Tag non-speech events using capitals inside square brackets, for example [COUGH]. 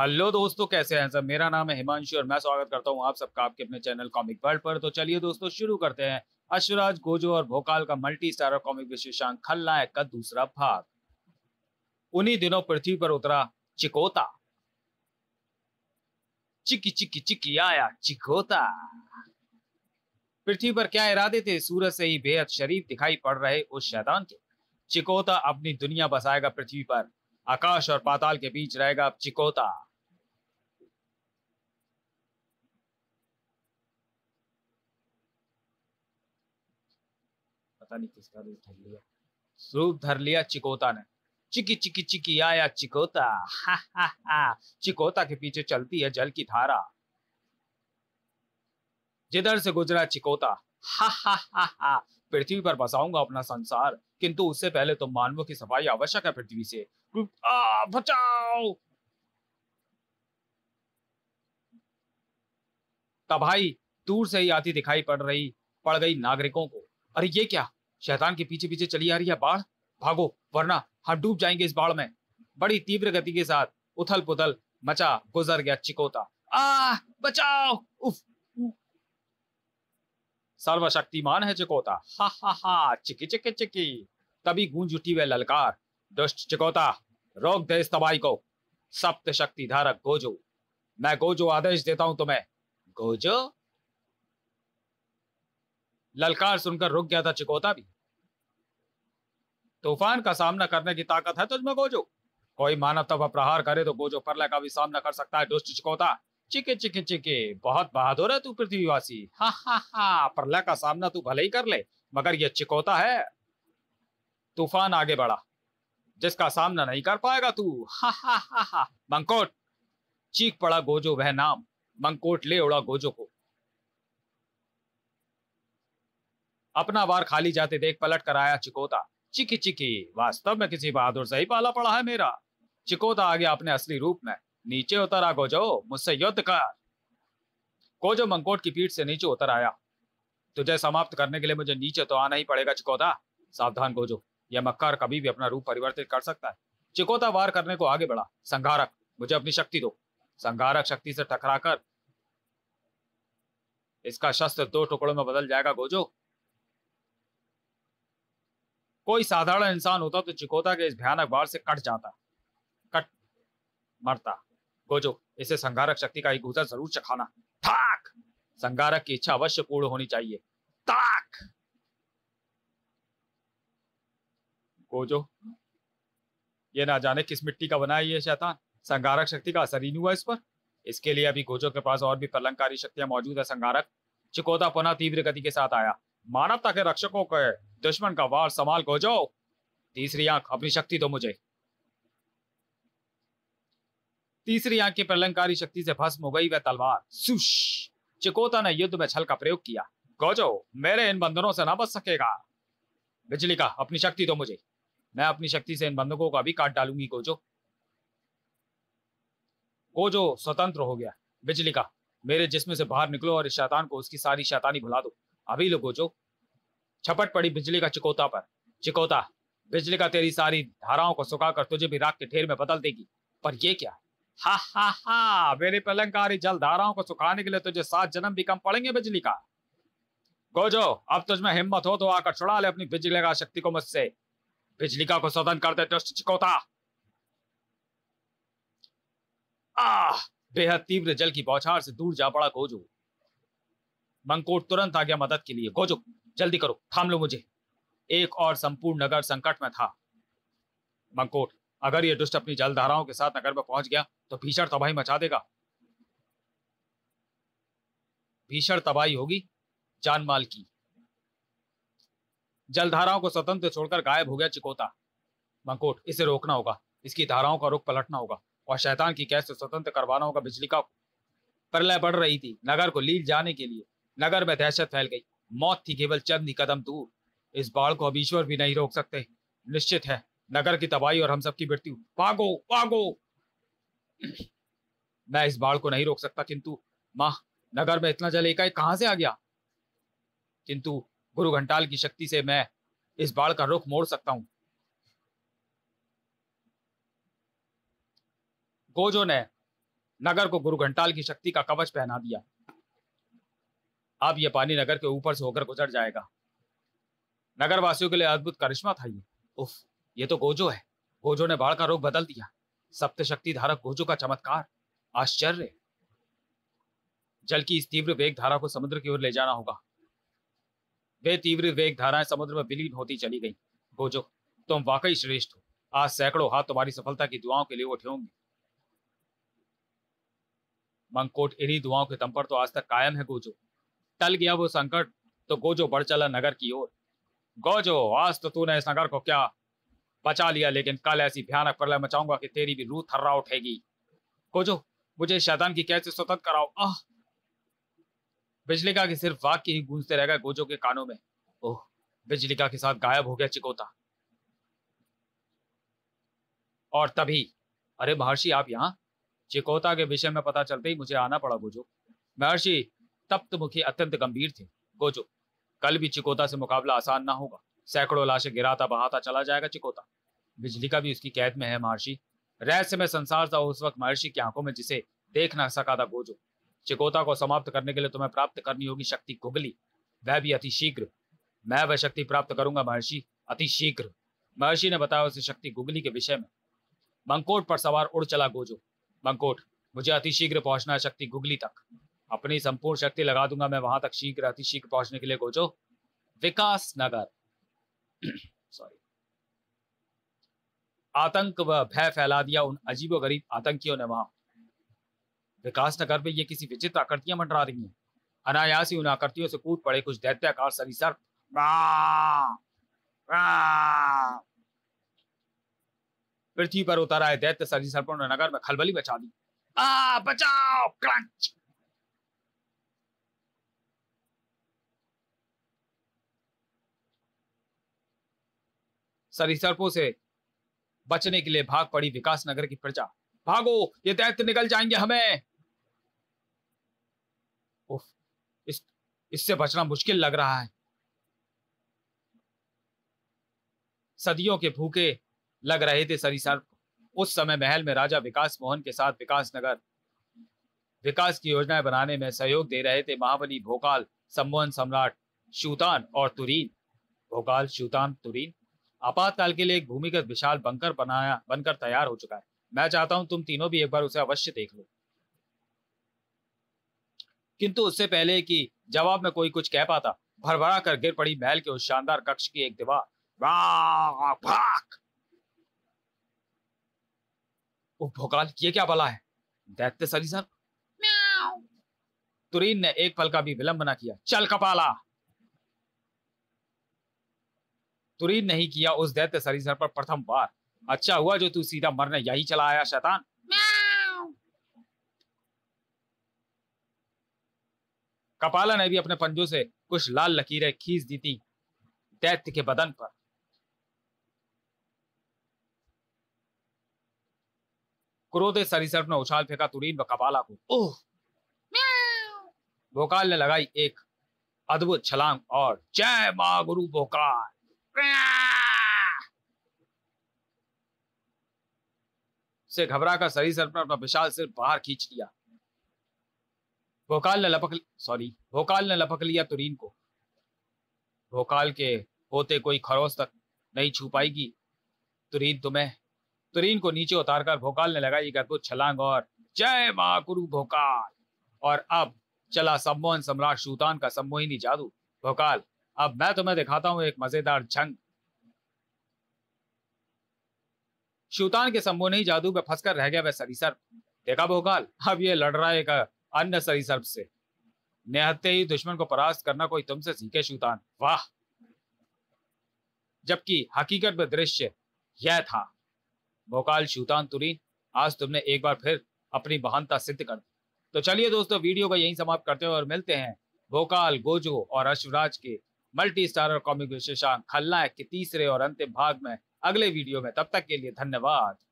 hello दोस्तों कैसे हैं सब मेरा नाम है हिमांशु और मैं स्वागत करता हूं आप सबका आपके अपने चैनल कॉमिक वर्ल्ड पर तो चलिए दोस्तों शुरू करते हैं अश्वराज गोजो और भोकाल का मल्टी स्टारर कॉमिक विशेषांक खलनायक का दूसरा भाग उन्हीं दिनों पृथ्वी पर उतरा चिकोता चिकी चिकी चिकी आया चिकोता पृथ्वी पर क्या इरादे थे सूरज से ही बेहद शरीफ दिखाई पड़ रहे उस शैतान के चिकोता अपनी दुनिया बसाएगा पृथ्वी पर आकाश और पाताल के बीच रहेगा चिकोता पता नहीं किसका रूप धर लिया रूप धर लिया चिकोता ने चिकी चिकी चिकी आया चिकोता हा हा हा चिकोता के पीछे चलती है जल की धारा जिधर से गुजरा चिकोता हा हा हा हा पृथ्वी पर बसाऊंगा अपना संसार किंतु उससे पहले तो मानवों की सफाई आवश्यक है पृथ्वी से आ, बचाओ तबाही दूर से ही आती दिखाई पड़ रही पड़ गई नागरिकों को अरे ये क्या शैतान के पीछे पीछे चली आ रही है बाढ़ भागो वरना हम डूब जाएंगे इस बाढ़ में बड़ी तीव्र गति के साथ उथल पुथल मचा गुजर गया चिकोता आ बचाओ उफ सर्वशक्तिमान है चिकोता हा हा हा चिकी चिकी चिकी तभी गूंज उठी वे ललकार दुष्ट चिकोता रोक दे इस तबाही को सप्त शक्ति धारक गोजो मैं गोजो आदेश देता हूं तुम्हें गोजो ललकार सुनकर रुक गया था चिकोता भी तूफान का सामना करने की ताकत है तुझमें गोजो कोई मानव तब प्रहार करे तो गोजो परलय का भी सामना कर सकता है दुष्ट चिकोता चिके चिके चिके बहुत बहादुर है तू पृथ्वीवासी हा हा हा प्रलय का सामना तू भले ही कर ले मगर यह चिकोता है तूफान आगे बढ़ा जिसका सामना नहीं कर पाएगा तू हा हा हा हा मंकोट चीख पड़ा गोजो वह नाम मंकोट ले उड़ा गोजो को अपना वार खाली जाते देख पलट कर आया चिकोता चिकी चिकी वास्तव में किसी बहादुर से ही पाला पड़ा है मेरा चिकोता आ गया अपने असली रूप में नीचे उतर आ गोजो मुझसे युद्ध कर गोजो मंकोट की पीठ से नीचे उतर आया तुझे समाप्त करने के लिए मुझे नीचे तो आना ही पड़ेगा चिकोता सावधान गोजो यह मक्कार कभी भी अपना रूप परिवर्तित कर सकता है चिकोता वार करने को आगे बढ़ा संघारक मुझे अपनी शक्ति दो संघारक शक्ति से टकराकर इसका शस्त्र दो टुकड़ों में बदल जाएगा गोजो कोई साधारण इंसान होता तो चिकोता के इस भयानक बाढ़ से कट जाता कट मरता गोजो इसे संघारक शक्ति का एक गुजर जरूर चखाना ठाक संघारक की इच्छा अवश्य पूर्ण होनी चाहिए ताक गोजो ये ना जाने किस मिट्टी का बना है ये शैतान संघारक शक्ति का असर ही नहीं हुआ इस पर इसके लिए अभी गोजो के पास और भी कलंकारी शक्तियां मौजूद है संघारक चिकोता पुनः तीव्र गति के साथ आया मानवता के रक्षकों के दुश्मन का वार संभाल को जाओ तीसरी आंख अपनी शक्ति दो मुझे तीसरी आंख की प्रलंकारी शक्ति से भस्म हो गई वह तलवार सुश चिकोता ने युद्ध में छल का प्रयोग किया गौजो मेरे इन बंधनों से ना बच सकेगा बिजली का अपनी शक्ति दो मुझे मैं अपनी शक्ति से इन बंधकों का भी काट डालूंगी गोजो गोजो स्वतंत्र हो गया बिजली का मेरे जिसमें से बाहर निकलो और इस शैतान को उसकी सारी शैतानी भुला दो अभी लो गोजो छपट पड़ी बिजली का चिकोता पर चिकोता बिजली का तेरी सारी धाराओं को सुखाकर तुझे भी राख के ढेर में बदल देगी पर ये क्या हा हा हा मेरे पलंगकारी जल धाराओं को सुखाने के लिए तुझे सात जन्म भी कम पड़ेंगे बिजली का गोजो अब तुझमें हिम्मत हो तो आकर छुड़ा ले अपनी बिजली का शक्ति को मुझसे का को सदन कर दे चिकोता आह बेहद तीव्र जल की बौछार से दूर जा पड़ा गोजू मंकोट तुरंत आ गया मदद के लिए गोजू जल्दी करो थाम लो मुझे एक और संपूर्ण नगर संकट में था मंकोट अगर ये दुष्ट अपनी जलधाराओं के साथ नगर में पहुंच गया तो भीषण तबाही मचा देगा भीषण तबाही होगी जानमाल की जलधाराओं को स्वतंत्र छोड़कर गायब हो गया चिकोता मंकोट इसे रोकना होगा इसकी धाराओं का रुख पलटना होगा और शैतान की कैद से स्वतंत्र करवाना होगा बिजली का प्रलय बढ़ रही थी नगर को लील जाने के लिए नगर में दहशत फैल गई मौत थी केवल चंद ही कदम दूर इस बाढ़ को अब ईश्वर भी नहीं रोक सकते निश्चित है नगर की तबाही और हम सबकी मृत्यु भागो भागो मैं इस बाढ़ को नहीं रोक सकता किंतु माँ नगर में इतना जल एकाएक कहाँ से आ गया किंतु गुरु घंटाल की शक्ति से मैं इस बाढ़ का रुख मोड़ सकता हूं गोजो ने नगर को गुरु घंटाल की शक्ति का कवच पहना दिया अब यह पानी नगर के ऊपर से होकर गुजर जाएगा नगर वासियों के लिए अद्भुत करिश्मा था ये उफ ये तो गोजो है गोजो ने बाढ़ का रोग बदल दिया सप्त शक्ति धारक गोजो का चमत्कार आश्चर्य जल की इस तीव्र वेग धारा को समुद्र की ओर ले जाना होगा वे तीव्र वेग धाराएं समुद्र में विलीन होती चली गई गोजो तुम वाकई श्रेष्ठ हो आज सैकड़ों हाथ तुम्हारी सफलता की दुआओं के लिए उठे होंगे मंगकोट इन्हीं दुआओं के दम पर तो आज तक कायम है गोजो टल गया वो संकट तो गोजो बढ़ चला नगर की ओर गोजो आज तो तूने इस नगर को क्या बचा लिया लेकिन कल ऐसी भयानक प्रलय मचाऊंगा कि तेरी भी रूह थर्रा उठेगी गोजो मुझे शैतान की कैसे स्वतंत्र कराओ आह बिजलिका के सिर्फ वाक्य ही गूंजते रह गए गोजो के कानों में ओह बिजलिका के साथ गायब हो गया चिकोता और तभी अरे महर्षि आप यहाँ चिकोता के विषय में पता चलते ही मुझे आना पड़ा गोजो महर्षि तप्त मुखी अत्यंत गंभीर थे गोजो कल भी चिकोता से मुकाबला आसान ना होगा सैकड़ों लाशें गिराता बहाता चला जाएगा चिकोता बिजली का भी उसकी कैद में है महर्षि रहस्य में संसार था उस वक्त महर्षि की आंखों में जिसे देख ना सका था गोजो चिकोता को समाप्त करने के लिए तुम्हें प्राप्त करनी होगी शक्ति गुगली वह भी अति शीघ्र मैं वह शक्ति प्राप्त करूंगा महर्षि अति शीघ्र महर्षि ने बताया उसे शक्ति गुगली के विषय में मंकोट पर सवार उड़ चला गोजो मंकोट मुझे अति शीघ्र पहुंचना है शक्ति गुगली तक अपनी संपूर्ण शक्ति लगा दूंगा मैं वहां तक शीघ्र अति शीघ्र पहुंचने के लिए गोचो विकास नगर सॉरी [CLEARS THROAT] आतंक व भय फैला दिया उन अजीबो गरीब आतंकियों ने वहां विकास नगर में ये किसी विचित्र आकृतियां मंडरा रही हैं अनायास ही उन आकृतियों से कूद पड़े कुछ दैत्याकार सरीसर पृथ्वी पर उतर आए दैत्य सरीसर्पों ने नगर में खलबली बचा दी आ बचाओ क्रंच सरिसर्पों से बचने के लिए भाग पड़ी विकास नगर की प्रजा भागो ये दैत्य निकल जाएंगे हमें उफ, इस इससे बचना मुश्किल लग रहा है सदियों के भूखे लग रहे थे सरिसर्प उस समय महल में राजा विकास मोहन के साथ विकास नगर विकास की योजनाएं बनाने में सहयोग दे रहे थे महाबली भोकाल सम्मोहन सम्राट शूतान और तुरीन भोकाल शूतान तुरीन आपातकाल के लिए एक भूमिगत विशाल बंकर बनाया बनकर तैयार हो चुका है मैं चाहता हूं तुम तीनों भी एक बार उसे अवश्य देख लो किंतु उससे पहले कि जवाब में कोई कुछ कह पाता भरभरा कर गिर पड़ी महल के उस शानदार कक्ष की एक दीवार भोकाल ये क्या बला है दैत्य सरी सर तुरीन ने एक पल का भी विलंब ना किया चल कपाला तुरी नहीं किया उस दैत्य सरीसर पर प्रथम बार अच्छा हुआ जो तू सीधा मरने यही चला आया शैतान कपाला ने भी अपने पंजों से कुछ लाल लकीरें खींच दी थी दैत्य के बदन पर क्रोधे सरीसर ने उछाल फेंका तुरीन व कपाला को ओह भोकाल ने लगाई एक अद्भुत छलांग और जय मां गुरु भोकाल से घबरा कर सर पर अपना विशाल सिर बाहर खींच लिया भोकाल ने लपक सॉरी भोकाल ने लपक लिया तुरीन को भोकाल के होते कोई खरोस तक नहीं छू पाएगी तुरीन तुम्हें तुरीन को नीचे उतारकर भोकाल ने लगाई गर्भुत छलांग और जय मां गुरु भोकाल और अब चला सम्मोहन सम्राट सुल्तान का सम्मोहिनी जादू भोकाल अब मैं तुम्हें दिखाता हूं एक मजेदार जंग शूतान के नहीं जादू में फंसकर रह गया वह सरीसर देखा भोकाल अब ये लड़ रहा है एक अन्य सरीसर्प से निहत्ते ही दुश्मन को परास्त करना कोई तुमसे सीखे शूतान वाह जबकि हकीकत में दृश्य यह था भोकाल शूतान तुरीन आज तुमने एक बार फिर अपनी महानता सिद्ध कर दी तो चलिए दोस्तों वीडियो का यही समाप्त करते हैं और मिलते हैं भोकाल गोजो और अश्वराज के मल्टी स्टारर कॉमिक विशेषांक खलनायक के तीसरे और अंतिम भाग में अगले वीडियो में तब तक के लिए धन्यवाद